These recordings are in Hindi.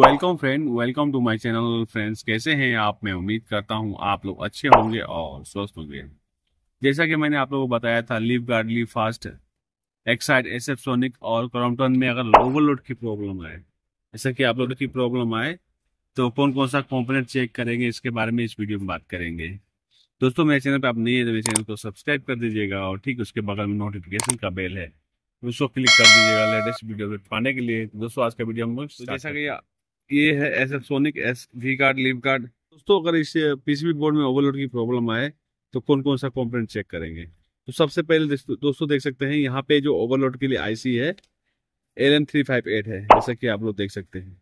welcome friend welcome to my channel friends कैसे हैं आप मैं उम्मीद करता हूं आप लोग अच्छे होंगे और स्वस्थ होंगे जैसा कि मैंने आप लोगों को बताया था Livguard fast Exide SF Sonic और क्रॉम्पटन में अगर ओवरलोड की प्रॉब्लम आए जैसा कि आप लोगों की प्रॉब्लम आए तो कौन कौन सा कॉम्पोनेंट चेक करेंगे इसके बारे में इस वीडियो में बात करेंगे दोस्तों मेरे चैनल पर आप नहीं है तो मेरे चैनल को सब्सक्राइब कर दीजिएगा और ठीक उसके बगल में नोटिफिकेशन का बेल है उसको क्लिक कर दीजिएगा लेटेस्ट वीडियो पाने के लिए दोस्तों आज का वीडियो हम तो जैसा कि ये है एस एफ सोनिक एस वी कार्ड लिव कार्ड दोस्तों अगर इस पीसीबी बोर्ड में ओवरलोड की प्रॉब्लम आए तो कौन कौन सा कॉम्पोनेंट चेक करेंगे तो सबसे पहले दोस्तों देख सकते हैं यहाँ पे जो ओवरलोड के लिए आईसी है L N three five eight है जैसा कि आप लोग देख सकते हैं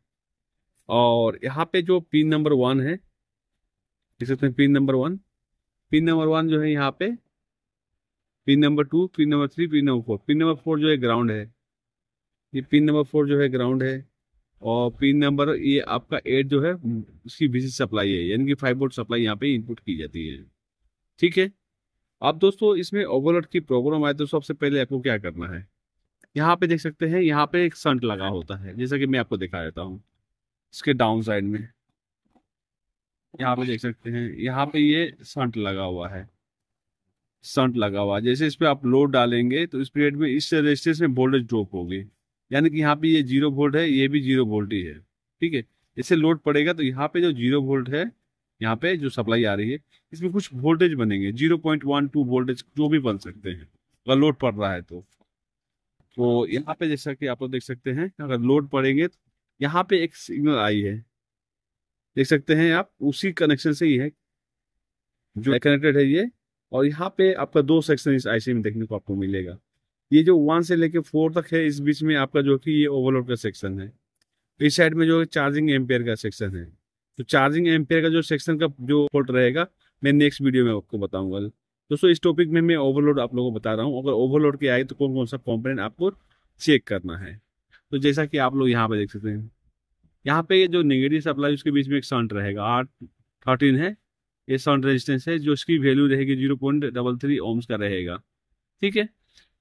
और यहाँ पे जो पिन नंबर वन है देख सकते हैं pin number one pin number one जो है यहाँ पे pin number two pin number three pin number four pin number four जो है ग्राउंड है ये पिन नंबर फोर जो है ग्राउंड है और पिन नंबर ये आपका एट जो है उसकी विशेष सप्लाई है यानी कि फाइव वोल्ट सप्लाई यहाँ पे इनपुट की जाती है ठीक है अब दोस्तों इसमें ओवरलोड की प्रॉब्लम आए तो सबसे पहले आपको क्या करना है यहाँ पे देख सकते हैं यहाँ पे एक संट लगा होता है जैसा कि मैं आपको दिखा देता हूँ इसके डाउन साइड में यहाँ पे देख सकते हैं यहाँ पे ये संट लगा हुआ है संट लगा हुआ जैसे इस पर आप लोड डालेंगे तो इस पीरियड में इस रेजिस्टेंस में वोल्टेज ड्रॉप होगी यानी कि यहाँ पे ये जीरो वोल्ट है ये भी जीरो वोल्ट ही है ठीक है इससे लोड पड़ेगा तो यहाँ पे जो जीरो वोल्ट है यहाँ पे जो सप्लाई आ रही है इसमें कुछ वोल्टेज बनेंगे zero point one two voltage जो भी बन सकते हैं अगर लोड पड़ रहा है तो तो यहाँ पे जैसा कि आप लोग देख सकते हैं अगर लोड पड़ेंगे तो यहाँ पे एक सिग्नल आई है देख सकते हैं आप उसी कनेक्शन से ही है जो कनेक्टेड है ये और यहाँ पे आपका दो सेक्शन इस आईसी में देखने को आपको मिलेगा ये जो वन से लेके फोर तक है इस बीच में आपका जो कि ये ओवरलोड का सेक्शन है इस साइड में जो चार्जिंग एम्पेयर का सेक्शन है तो चार्जिंग एम्पेयर का जो सेक्शन का जो फोल्ट रहेगा मैं नेक्स्ट वीडियो में आपको बताऊंगा दोस्तों इस टॉपिक में मैं ओवरलोड आप लोगों को बता रहा हूँ अगर ओवरलोड के आए तो कौन कौन सा कॉम्पोनेंट आपको चेक करना है तो जैसा कि आप लोग यहाँ पर देख सकते हैं यहाँ पे जो निगेटिव सप्लाई उसके बीच में एक साउंड रहेगा आठ थर्टीन है ये साउंड रेजिस्टेंस है जो इसकी वैल्यू रहेगी zero point double three ohms का रहेगा ठीक है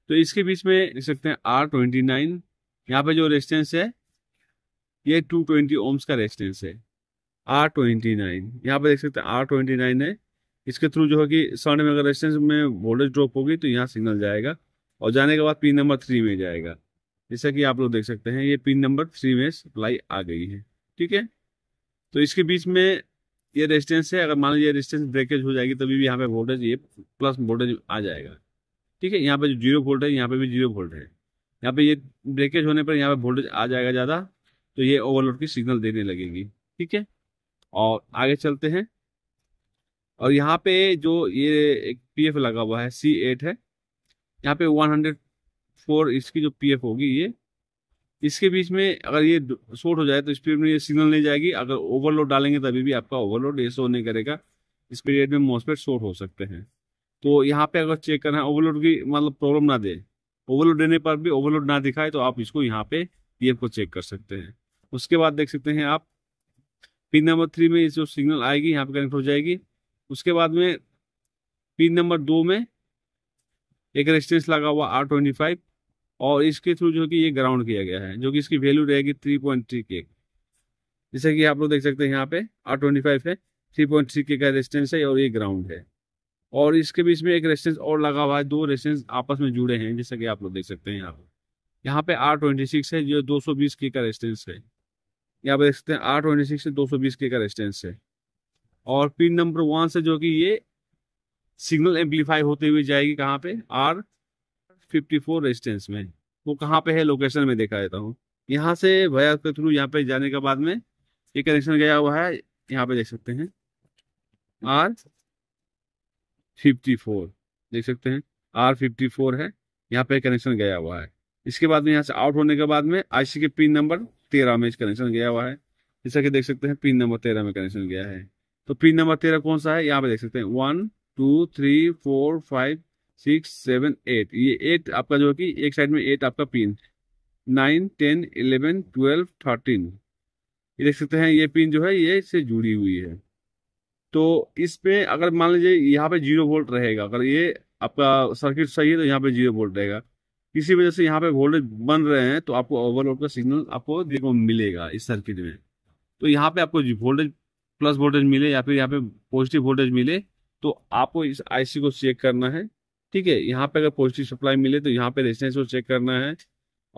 तो इसके बीच में लिख सकते हैं आर ट्वेंटी नाइन यहाँ पे जो रेजिस्टेंस है ये टू ट्वेंटी ओम्स का रेजिस्टेंस है आर ट्वेंटी नाइन यहाँ पे देख सकते हैं आर ट्वेंटी नाइन है इसके थ्रू जो है कि स्वर्ण में अगर रेजिस्टेंस में वोल्टेज ड्रॉप होगी तो यहाँ सिग्नल जाएगा और जाने के बाद पिन नंबर थ्री में जाएगा जैसा कि आप लोग देख सकते हैं ये पिन नंबर थ्री में सप्लाई आ गई है ठीक है तो इसके बीच में ये रेजिस्टेंस है अगर मान लीजिए रेजिस्टेंस ब्रेकेज हो जाएगी तभी भी यहाँ पे वोल्टेज ये प्लस वोल्टेज आ जाएगा ठीक है यहाँ पे जो जीरो वोल्ट है यहाँ पे भी जीरो वोल्ट है यहाँ पे ये ब्रेकेज होने पर यहाँ पे वोल्टेज आ जाएगा ज़्यादा तो ये ओवरलोड की सिग्नल देने लगेगी ठीक है और आगे चलते हैं और यहाँ पे जो ये एक पी लगा हुआ है सी एट है यहाँ पे वन हंड्रेड फोर इसकी जो पी होगी ये इसके बीच में अगर ये शॉर्ट हो जाए तो स्पीड में ये सिग्नल नहीं जाएगी अगर ओवरलोड डालेंगे तभी भी आपका ओवरलोड ये शो नहीं करेगा इस पीरियड में मोस्पेट शॉर्ट हो सकते हैं तो यहाँ पे अगर चेक करना है ओवरलोड की मतलब प्रॉब्लम ना दे ओवरलोड देने पर भी ओवरलोड ना दिखाए तो आप इसको यहाँ पे पी को चेक कर सकते हैं उसके बाद देख सकते हैं आप पिन नंबर थ्री में जो सिग्नल आएगी यहाँ पे कनेक्ट हो जाएगी उसके बाद में पिन नंबर दो में एक रेजिस्टेंस लगा हुआ आर ट्वेंटी फाइव और इसके थ्रू जो कि ये ग्राउंड किया गया है जो कि इसकी वैल्यू रहेगी थ्री पॉइंट थ्री के जैसे कि आप लोग देख सकते हैं यहाँ पे आर ट्वेंटी फाइव है थ्री पॉइंट थ्री के का रेजिस्टेंस है और ये ग्राउंड है और इसके बीच में एक रेसिडेंस और लगा हुआ है दो रेसिडेंस आपस में जुड़े हैं जैसा कि आप लोग देख सकते हैं यहाँ पर यहाँ पे आर ट्वेंटी सिक्स है जो दो सौ बीस के का रेस्टेंस है यहाँ पे देख सकते हैं आर ट्वेंटी सिक्स से दो सौ बीस के का रेस्टेंस है और पिन नंबर वन से जो कि ये सिग्नल एम्पलीफाई होते हुए जाएगी कहाँ पे आर फिफ्टी फोर रेजिस्टेंस में वो कहाँ पे है लोकेशन में देखा देता हूँ यहाँ से भया के थ्रू यहाँ पे जाने के बाद में ये कनेक्शन गया हुआ है यहाँ पे देख सकते हैं आर फिफ्टी फोर देख सकते हैं आर फिफ्टी फोर है यहाँ पे कनेक्शन गया हुआ है इसके बाद में यहाँ से आउट होने के बाद में आईसी के पिन नंबर तेरह में कनेक्शन गया हुआ है जैसा कि देख सकते हैं पिन नंबर तेरह में कनेक्शन गया है तो पिन नंबर तेरह कौन सा है यहाँ पे देख सकते हैं one two three four five six seven eight ये एट आपका जो है कि एक साइड में एट आपका pin nine ten eleven twelve thirteen ये देख सकते हैं ये पिन जो है ये इससे जुड़ी हुई है तो इस पे अगर मान लीजिए यहाँ पे जीरो वोल्ट रहेगा अगर ये आपका सर्किट सही है तो यहाँ पे जीरो वोल्ट रहेगा किसी वजह से यहाँ पे वोल्टेज बन रहे हैं तो आपको ओवरलोड का सिग्नल आपको देखो मिलेगा इस सर्किट में तो यहाँ पे आपको वोल्टेज प्लस वोल्टेज मिले या फिर यहाँ पे पॉजिटिव वोल्टेज मिले तो आपको इस आई को चेक करना है ठीक है यहाँ पे अगर पॉजिटिव सप्लाई मिले तो यहाँ पे रेजिस्टेंस को चेक करना है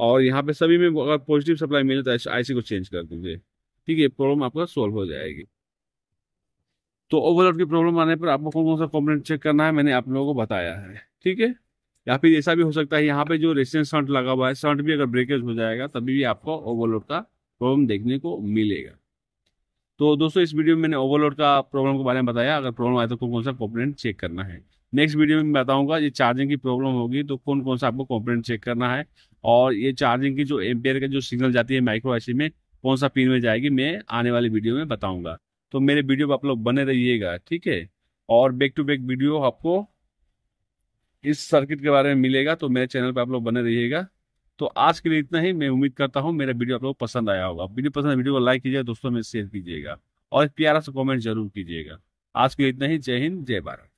और यहाँ पे सभी में अगर पॉजिटिव सप्लाई मिले तो आईसी को चेंज कर दीजिए ठीक है प्रॉब्लम आपका सॉल्व हो जाएगी तो ओवरऑल की प्रॉब्लम आने पर आपको कौन कौन सा कॉम्पोनेंट चेक करना है मैंने आप लोगों को बताया है ठीक है या फिर ऐसा भी हो सकता है यहाँ पे जो रेसिडेंट सन्ट लगा हुआ है सन्ट भी अगर ब्रेकेज हो जाएगा तभी भी आपको ओवरलोड का प्रॉब्लम देखने को मिलेगा तो दोस्तों इस वीडियो में मैंने ओवरलोड का प्रॉब्लम के बारे में बताया अगर प्रॉब्लम आए तो कौन कौन सा कॉम्पोनेंट चेक करना है नेक्स्ट वीडियो में मैं बताऊंगा ये चार्जिंग की प्रॉब्लम होगी तो कौन कौन सा आपको कॉम्पोनेंट चेक करना है और ये चार्जिंग की जो एम्पेयर का जो सिग्नल जाती है माइक्रो आईसी में कौन सा पिन में जाएगी मैं आने वाली वीडियो में बताऊंगा तो मेरे वीडियो पर आप लोग बने रहिएगा ठीक है और बैक टू बैक वीडियो आपको इस सर्किट के बारे में मिलेगा तो मेरे चैनल पर आप लोग बने रहिएगा तो आज के लिए इतना ही मैं उम्मीद करता हूँ मेरा वीडियो आप लोग पसंद आया होगा वीडियो पसंद वीडियो को लाइक कीजिएगा दोस्तों में शेयर कीजिएगा और प्यारा सा कमेंट जरूर कीजिएगा आज के लिए इतना ही जय हिंद जय भारत